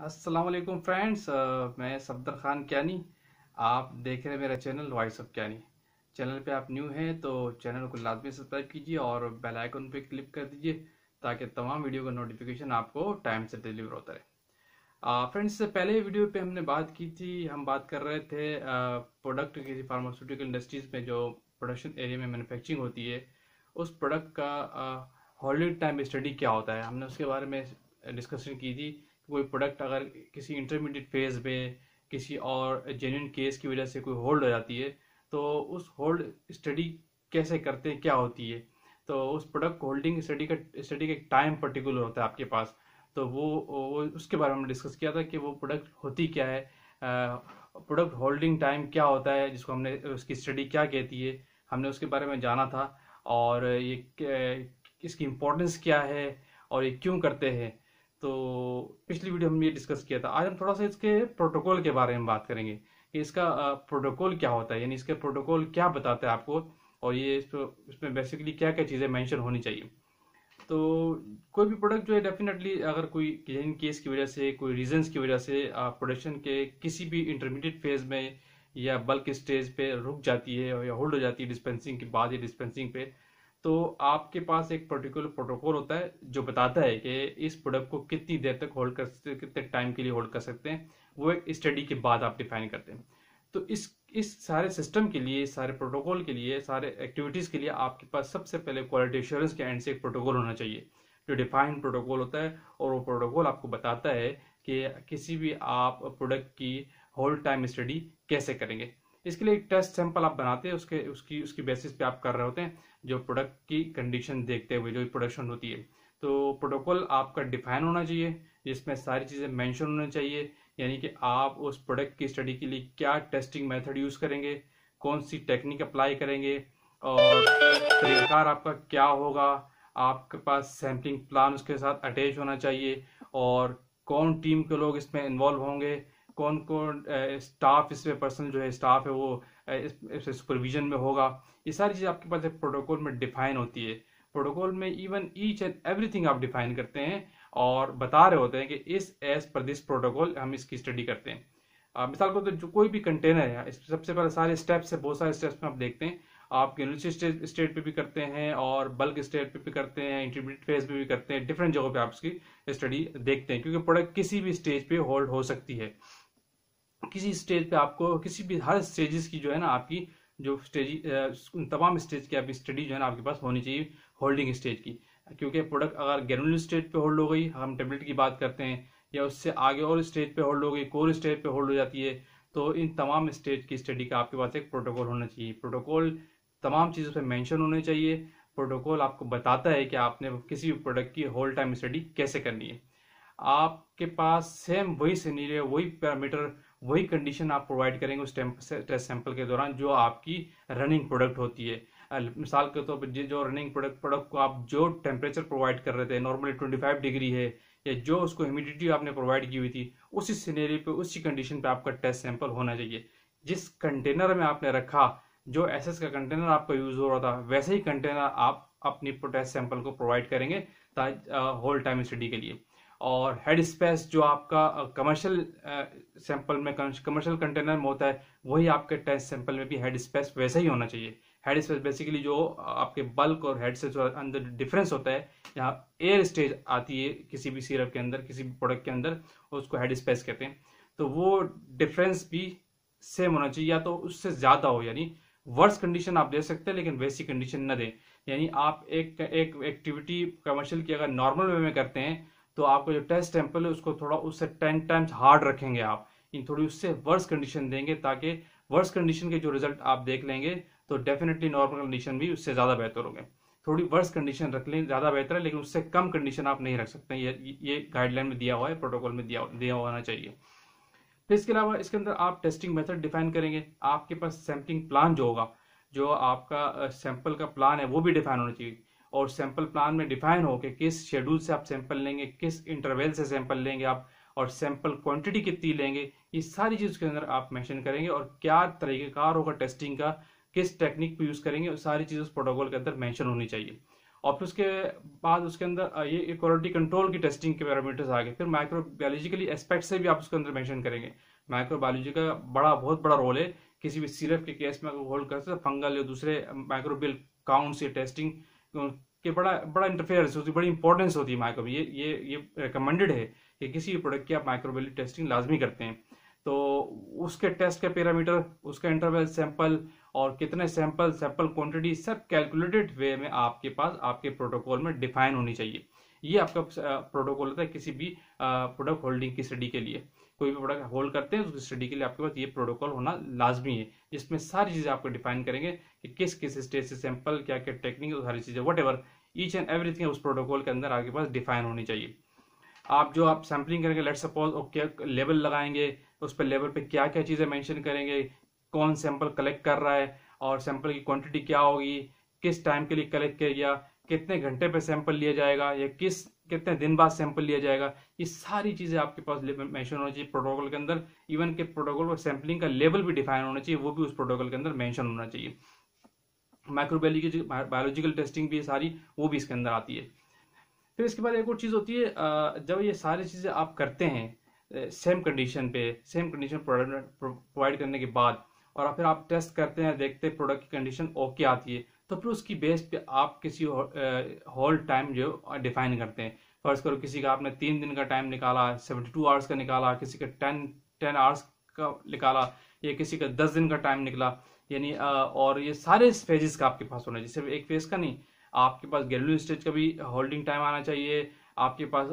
वालेकुम फ्रेंड्स मैं सफदर ख़ान क्यानी आप देख रहे हैं मेरा चैनल वॉइस ऑफ क्यानी चैनल पे आप न्यू हैं तो चैनल को लाजमी सब्सक्राइब कीजिए और बेल आइकन पे क्लिक कर दीजिए ताकि तमाम वीडियो का नोटिफिकेशन आपको टाइम से डिलीवर होता रहे फ्रेंड्स से पहले वीडियो पे हमने बात की थी हम बात कर रहे थे प्रोडक्ट किसी फार्मास्यूटिकल इंडस्ट्रीज़ में जो प्रोडक्शन एरिया में मैनुफेक्चरिंग होती है उस प्रोडक्ट का होल्डिंग टाइम स्टडी क्या होता है हमने उसके बारे में डिस्कशन की थी कोई प्रोडक्ट अगर किसी इंटरमीडिएट फेज में किसी और जेन्यन केस की वजह से कोई होल्ड हो जाती है तो उस होल्ड स्टडी कैसे करते हैं क्या होती है तो उस प्रोडक्ट को होल्डिंग स्टडी का स्टडी का एक टाइम पर्टिकुलर होता है आपके पास तो वो, वो उसके बारे में डिस्कस किया था कि वो प्रोडक्ट होती क्या है प्रोडक्ट होल्डिंग टाइम क्या होता है जिसको हमने उसकी स्टडी क्या कहती है हमने उसके बारे में जाना था और ये इसकी इम्पोर्टेंस क्या है और ये क्यों करते हैं तो पिछली वीडियो हमने ये डिस्कस किया था आज हम थोड़ा सा इसके प्रोटोकॉल के बारे में बात करेंगे कि इसका प्रोटोकॉल क्या होता है यानी इसका प्रोटोकॉल क्या बताता है आपको और ये इसमें बेसिकली क्या क्या चीज़ें मैंशन होनी चाहिए तो कोई भी प्रोडक्ट जो है डेफिनेटली अगर कोई इन केस की वजह से कोई रीजंस की वजह से प्रोडक्शन के किसी भी इंटरमीडिएट फेज में या बल्क स्टेज पे रुक जाती है या होल्ड हो जाती है डिस्पेंसिंग के बाद या डिस्पेंसिंग पे तो आपके पास एक पर्टिकुलर प्रोटोकॉल होता है जो बताता है कि इस प्रोडक्ट को कितनी देर तक होल्ड कर सकते कितने टाइम के लिए होल्ड कर सकते हैं वो एक स्टडी के बाद आप डिफाइन करते हैं तो इस इस सारे सिस्टम के लिए सारे प्रोटोकॉल के लिए सारे एक्टिविटीज़ के लिए आपके पास सबसे पहले क्वालिटी एश्योरेंस के एंड से एक प्रोटोकॉल होना चाहिए जो डिफाइंड प्रोटोकॉल होता है और वो प्रोटोकॉल आपको बताता है कि किसी भी आप प्रोडक्ट की होल्ड टाइम स्टडी कैसे करेंगे इसके लिए एक टेस्ट सैंपल आप बनाते हैं उसके उसकी उसकी बेसिस पे आप कर रहे होते हैं जो प्रोडक्ट की कंडीशन देखते हुए जो प्रोडक्शन होती है तो प्रोटोकॉल आपका डिफाइन होना चाहिए जिसमें सारी चीज़ें मैंशन होना चाहिए यानी कि आप उस प्रोडक्ट की स्टडी के लिए क्या टेस्टिंग मेथड यूज़ करेंगे कौन सी टेक्निक अप्लाई करेंगे और तरीकार आपका क्या होगा आपके पास सैम्पलिंग प्लान उसके साथ अटैच होना चाहिए और कौन टीम के लोग इसमें इन्वॉल्व होंगे कौन कौन स्टाफ इस पर्सनल जो है स्टाफ है वो इस सुपरविजन में होगा ये सारी चीज़ आपके पास प्रोटोकॉल में डिफाइन होती है प्रोटोकॉल में इवन ईच एंड एवरीथिंग आप डिफाइन करते हैं और बता रहे होते हैं कि इस एज पर दिस प्रोटोकॉल हम इसकी स्टडी करते हैं आ, मिसाल को तो जो कोई भी कंटेनर है इस सबसे पहले सारे स्टेप्स है बहुत सारे स्टेप्स में आप देखते हैं आप यूनिवर्सिटी स्टेट पे भी करते हैं और बल्क स्टेट पे भी करते हैं इंटरमीडिएट फेज पे भी करते हैं डिफरेंट जगहों पे आप इसकी स्टडी देखते हैं क्योंकि प्रोडक्ट किसी भी स्टेज पे होल्ड हो सकती है किसी स्टेज पे आपको किसी भी हर स्टेजेस की जो है ना आपकी जो स्टेज तमाम स्टेज की आपकी स्टडी जो है ना आपके पास होनी चाहिए होल्डिंग स्टेज की क्योंकि प्रोडक्ट अगर गेनुल स्टेज पे होल्ड हो गई हम टेबलेट की बात करते हैं या उससे आगे और स्टेज पे होल्ड हो गई कोर स्टेज पे होल्ड हो जाती है तो इन तमाम स्टेज की स्टडी का आपके पास एक प्रोटोकॉल होना चाहिए प्रोटोकॉल तमाम चीज़ों पर मैंशन होने चाहिए प्रोटोकॉल आपको बताता है कि आपने किसी भी प्रोडक्ट की होल टाइम स्टडी कैसे करनी है आपके पास सेम वही सीनरी वही पैरामीटर वही कंडीशन आप प्रोवाइड करेंगे उस टेस्ट सैंपल के दौरान जो आपकी रनिंग प्रोडक्ट होती है मिसाल के तौर तो पर जो रनिंग प्रोडक्ट प्रोडक्ट को आप जो टेम्परेचर प्रोवाइड कर रहे थे नॉर्मली ट्वेंटी फाइव डिग्री है या जो उसको ह्यूमिडिटी आपने प्रोवाइड की हुई थी उसी सीनेरी पे उसी कंडीशन पे आपका टेस्ट सैंपल होना चाहिए जिस कंटेनर में आपने रखा जो एस का कंटेनर आपका यूज हो रहा था वैसे ही कंटेनर आप अपनी टेस्ट सैंपल को प्रोवाइड करेंगे होल टाइम स्टडी के लिए और हेड स्पेस जो आपका कमर्शियल सैंपल में कमर्शियल कंटेनर में होता है वही आपके टेस्ट सैंपल में भी हेड स्पेस वैसा ही होना चाहिए हेड स्पेस बेसिकली जो आपके बल्क और हेड से जो अंदर डिफरेंस होता है यहाँ एयर स्टेज आती है किसी भी सिरप के अंदर किसी भी प्रोडक्ट के अंदर और उसको हेड स्पेस कहते हैं तो वो डिफरेंस भी सेम होना चाहिए या तो उससे ज़्यादा हो यानी वर्स कंडीशन आप दे सकते हैं लेकिन वैसी कंडीशन ना दें यानी आप एक एक एक्टिविटी कमर्शियल की अगर नॉर्मल वे में करते हैं तो आपका जो टेस्ट टेम्पल है उसको थोड़ा उससे टेन टाइम्स हार्ड रखेंगे आप इन थोड़ी उससे वर्स कंडीशन देंगे ताकि वर्स कंडीशन के जो रिजल्ट आप देख लेंगे तो डेफिनेटली नॉर्मल कंडीशन भी उससे ज़्यादा बेहतर होंगे थोड़ी वर्स कंडीशन रख लें ज़्यादा बेहतर है लेकिन उससे कम कंडीशन आप नहीं रख सकते ये ये गाइडलाइन में दिया हुआ है प्रोटोकॉल में दिया दिया होना चाहिए फिर तो इसके अलावा इसके अंदर आप टेस्टिंग मेथड डिफाइन करेंगे आपके पास सैम्पलिंग प्लान जो होगा जो आपका सैंपल का प्लान है वो भी डिफाइन होना चाहिए और सैंपल प्लान में डिफाइन हो कि किस शेड्यूल से आप सैंपल लेंगे किस इंटरवेल से सैंपल लेंगे आप और सैंपल क्वांटिटी कितनी लेंगे ये सारी चीज़ के अंदर आप मेंशन करेंगे और क्या तरीक़ेकार होगा टेस्टिंग का किस टेक्निक को यूज़ करेंगे सारी चीज़ उस प्रोटोकॉल के अंदर मेंशन होनी चाहिए और फिर उसके बाद उसके अंदर ये क्वालिटी कंट्रोल की टेस्टिंग के पैरामीटर्स आ गए फिर माइक्रोबायोलॉजिकली एस्पेक्ट से भी आप उसके अंदर मेंशन करेंगे माइक्रोबायोलॉजी का बड़ा बहुत बड़ा रोल है किसी भी सिरप के केस में होल्ड करते फंगल तो या दूसरे माइक्रोबियल काउंट्स या टेस्टिंग के बड़ा बड़ा इंटरफेयरेंस होती है बड़ी इंपॉर्टेंस होती है माइक्रो ये ये ये रिकमेंडेड है कि किसी भी प्रोडक्ट की आप माइक्रोवेली टेस्टिंग लाजमी करते हैं तो उसके टेस्ट के पैरामीटर उसका इंटरवल सैंपल और कितने सैंपल सैंपल क्वांटिटी सब कैलकुलेटेड वे में आपके पास आपके प्रोटोकॉल में डिफाइन होनी चाहिए ये आपका प्रोटोकॉल होता है किसी भी प्रोडक्ट होल्डिंग की स्टडी के लिए कोई भी प्रोडक्ट होल्ड करते हैं उसकी स्टडी के लिए आपके पास ये प्रोटोकॉल होना लाजमी है जिसमें सारी चीज़ें आपको डिफाइन करेंगे कि किस किस स्टेज से सैंपल क्या क्या टेक्निक सारी चीज़ें whatever each and every उस प्रोटोकॉल के अंदर आपके पास डिफाइन होनी चाहिए आप जो आप सैम्पलिंग करेंगे लेट सपोज ओके लेवल लगाएंगे उस पर लेवल पे क्या क्या चीज़ें मैंशन करेंगे कौन सैंपल कलेक्ट कर रहा है और सैंपल की क्वान्टिटी क्या होगी किस टाइम के लिए कलेक्ट किया गया कितने घंटे पे सैंपल लिया जाएगा या किस कितने दिन बाद सैंपल लिया जाएगा ये सारी चीज़ें आपके पास मेंशन होनी चाहिए प्रोटोकॉल के अंदर इवन के प्रोटोकॉल और सैंपलिंग का लेवल भी डिफाइन होना चाहिए वो भी उस प्रोटोकॉल के अंदर मेंशन होना चाहिए की बायोलॉजिकल टेस्टिंग भी सारी वो भी इसके अंदर आती है फिर इसके बाद एक और चीज़ होती है जब ये सारी चीज़ें आप करते हैं सेम कंडीशन पे सेम कंडीशन प्रोवाइड करने के बाद और फिर आप टेस्ट करते हैं देखते हैं प्रोडक्ट की कंडीशन ओके आती है तो फिर उसकी बेस पे आप किसी होल टाइम जो डिफाइन करते हैं फर्ज करो किसी का आपने तीन दिन का टाइम निकाला सेवेंटी टू आवर्स का निकाला किसी का टेन टेन आवर्स का निकाला या किसी का दस दिन का टाइम निकला यानी और ये सारे फेजेस का आपके पास होना चाहिए सिर्फ एक फेज का नहीं आपके पास गैलरी स्टेज का भी होल्डिंग टाइम आना चाहिए आपके पास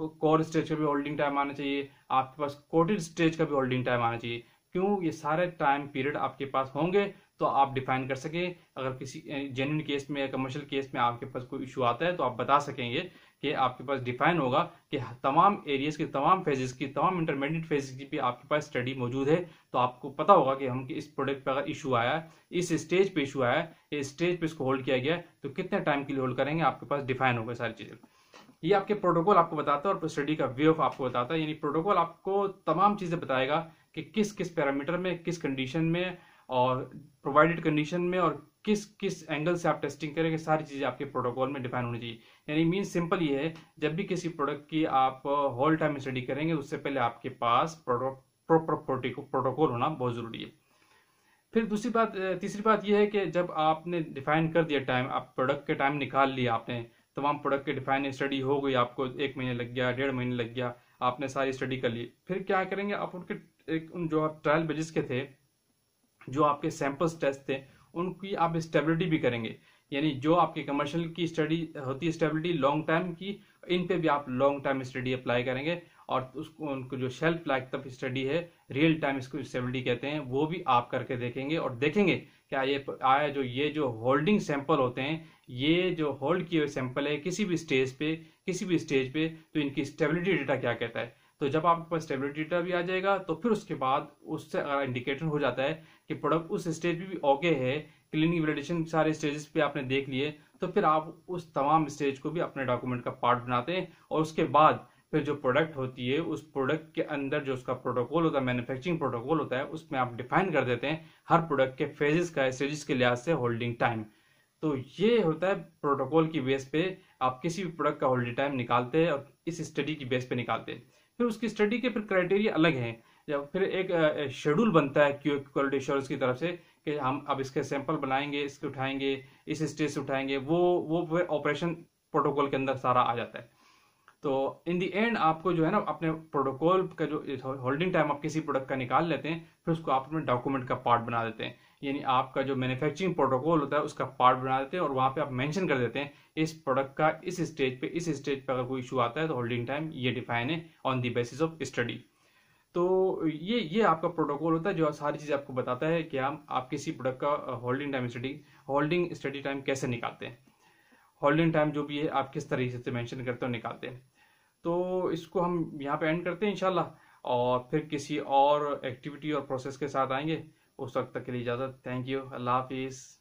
कोर स्टेज का भी होल्डिंग टाइम आना चाहिए आपके पास कोटेड स्टेज का भी होल्डिंग टाइम आना चाहिए क्यों ये सारे टाइम पीरियड आपके पास होंगे तो आप डिफाइन कर सकें अगर किसी जेन्यन केस में या कमर्शियल केस में आपके पास कोई इशू आता है तो आप बता सकेंगे कि आपके पास डिफाइन होगा कि तमाम एरियाज के तमाम फेजेस की तमाम इंटरमीडिएट फेजेस की भी आपके पास स्टडी मौजूद है तो आपको पता होगा कि हम कि इस प्रोडक्ट पर अगर इशू आया इस स्टेज पे इशू आया इस स्टेज पे इसको होल्ड किया गया तो कितने टाइम के लिए होल्ड करेंगे आपके पास डिफाइन होगा सारी चीज़ें ये आपके प्रोटोकॉल आपको बताता है और स्टडी का वे ऑफ आपको बताता है यानी प्रोटोकॉल आपको तमाम चीज़ें बताएगा कि किस किस पैरामीटर में किस कंडीशन में और प्रोवाइडेड कंडीशन में और किस किस एंगल से आप टेस्टिंग करेंगे सारी चीज़ें आपके प्रोटोकॉल में डिफाइन होनी चाहिए यानी मीन सिंपल ये है जब भी किसी प्रोडक्ट की आप होल टाइम स्टडी करेंगे उससे पहले आपके पास प्रोपर प्रोटोकॉल होना बहुत ज़रूरी है फिर दूसरी बात uh, तीसरी बात यह है कि जब आपने डिफाइन कर दिया टाइम आप प्रोडक्ट के टाइम निकाल लिया आपने तमाम प्रोडक्ट के डिफाइन स्टडी हो गई आपको एक महीने लग गया डेढ़ महीने लग गया आपने सारी स्टडी कर ली फिर क्या करेंगे आप उनके एक उन जो आप ट्रायल बेजिस के थे जो आपके सैंपल्स टेस्ट थे उनकी आप स्टेबिलिटी भी करेंगे यानी जो आपके कमर्शियल की स्टडी होती है स्टेबिलिटी लॉन्ग टाइम की इन पे भी आप लॉन्ग टाइम स्टडी अप्लाई करेंगे और उसको उनको जो शेल्फ लाइक तक स्टडी है रियल टाइम इसको स्टेबिलिटी कहते हैं वो भी आप करके देखेंगे और देखेंगे क्या ये आया जो ये जो होल्डिंग सैंपल होते हैं ये जो होल्ड किए हुए सैंपल है किसी भी स्टेज पे किसी भी स्टेज पे तो इनकी स्टेबिलिटी डेटा क्या कहता है तो जब आपके पास स्टेबिलिटी डेटा भी आ जाएगा तो फिर उसके बाद उससे अगर इंडिकेटर हो जाता है कि प्रोडक्ट उस स्टेज पे भी ओके है क्लिनिक वैलिडेशन सारे स्टेजेस पे आपने देख लिए तो फिर आप उस तमाम स्टेज को भी अपने डॉक्यूमेंट का पार्ट बनाते हैं और उसके बाद फिर जो प्रोडक्ट होती है उस प्रोडक्ट के अंदर जो उसका प्रोटोकॉल होता है मैन्युफैक्चरिंग प्रोटोकॉल होता है उसमें आप डिफाइन कर देते हैं हर प्रोडक्ट के फेजेस का स्टेजेस के लिहाज से होल्डिंग टाइम तो ये होता है प्रोटोकॉल की बेस पे आप किसी भी प्रोडक्ट का होल्डिंग टाइम निकालते हैं और इस स्टडी की बेस पे निकालते हैं फिर उसकी स्टडी के फिर क्राइटेरिया अलग हैं जब फिर एक शेड्यूल बनता है क्यू कोलिडेशर्स की तरफ से कि हम अब इसके सैंपल बनाएंगे इसके उठाएंगे इस स्टेज से उठाएंगे वो वो फिर ऑपरेशन प्रोटोकॉल के अंदर सारा आ जाता है तो इन दी एंड आपको जो है ना अपने प्रोटोकॉल का जो होल्डिंग टाइम आप किसी प्रोडक्ट का निकाल लेते हैं फिर उसको आप अपने डॉक्यूमेंट का पार्ट बना देते हैं यानी आपका जो मैन्युफैक्चरिंग प्रोटोकॉल होता है उसका पार्ट बना देते हैं और वहाँ पे आप मेंशन कर देते हैं इस प्रोडक्ट का इस स्टेज पे इस स्टेज पे अगर कोई इशू आता है तो होल्डिंग टाइम ये डिफाइन है on the basis of study तो ये ये आपका प्रोटोकॉल होता है जो सारी चीज़ आपको बताता है कि हम आप किसी प्रोडक्ट का holding time study holding study time कैसे निकालते हैं होल्डिंग टाइम जो भी है आप किस तरीके से मेंशन करते हो निकालते हैं तो इसको हम यहाँ पे एंड करते हैं इंशाल्लाह और फिर किसी और एक्टिविटी और प्रोसेस के साथ आएंगे उस वक्त तक के लिए इजाज़त थैंक यू अल्लाह हाफिज़